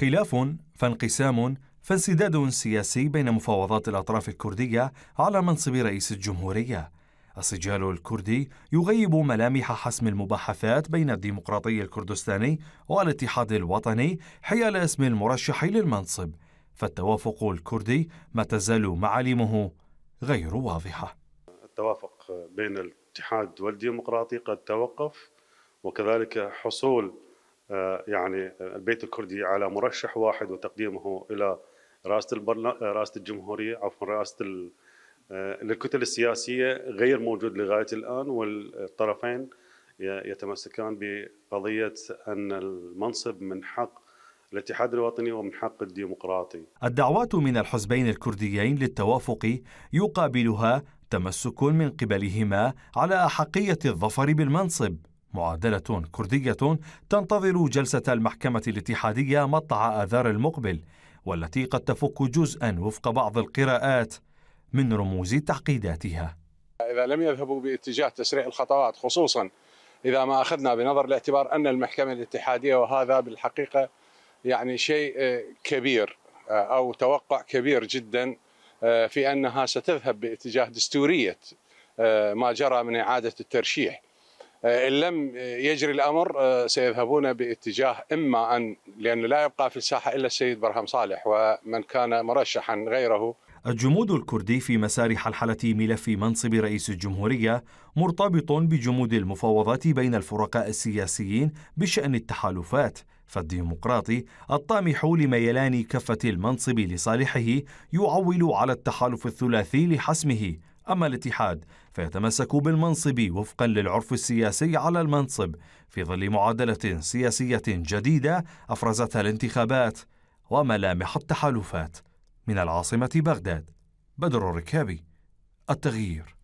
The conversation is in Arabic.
خلاف فانقسام فانسداد سياسي بين مفاوضات الأطراف الكردية على منصب رئيس الجمهورية السجال الكردي يغيب ملامح حسم المباحثات بين الديمقراطي الكردستاني والاتحاد الوطني حيال اسم المرشح للمنصب فالتوافق الكردي ما تزال معالمه غير واضحة التوافق بين الاتحاد والديمقراطي قد توقف وكذلك حصول آه، يعني آه، البيت الكردي على مرشح واحد وتقديمه الى رئاسه البرلمان آه، رئاسه الجمهوريه عفوا رئاسه للكتل السياسيه غير موجود لغايه الان والطرفين يتمسكان بقضيه ان المنصب من حق الاتحاد الوطني ومن حق الديمقراطي. الدعوات من الحزبين الكرديين للتوافق يقابلها تمسك من قبلهما على احقيه الظفر بالمنصب معادلة كردية تنتظر جلسة المحكمة الاتحادية مطلع آذار المقبل والتي قد تفك جزءا وفق بعض القراءات من رموز تعقيداتها إذا لم يذهبوا باتجاه تسريع الخطوات خصوصا إذا ما أخذنا بنظر الاعتبار أن المحكمة الاتحادية وهذا بالحقيقة يعني شيء آه، كبير آه، أو توقع كبير جدا آه، في أنها ستذهب باتجاه دستورية ما جرى من إعادة الترشيح آه، إن لم يجري الأمر آه، سيذهبون باتجاه إما أن لانه لا يبقى في الساحة إلا السيد برهم صالح ومن كان مرشحا غيره الجمود الكردي في مسار حلحلة ملف منصب رئيس الجمهورية مرتبط بجمود المفاوضات بين الفرقاء السياسيين بشأن التحالفات فالديمقراطي الطامح لميلان كفة المنصب لصالحه يعول على التحالف الثلاثي لحسمه أما الاتحاد فيتمسك بالمنصب وفقا للعرف السياسي على المنصب في ظل معادلة سياسية جديدة أفرزتها الانتخابات وملامح التحالفات من العاصمة بغداد بدر الركابي التغيير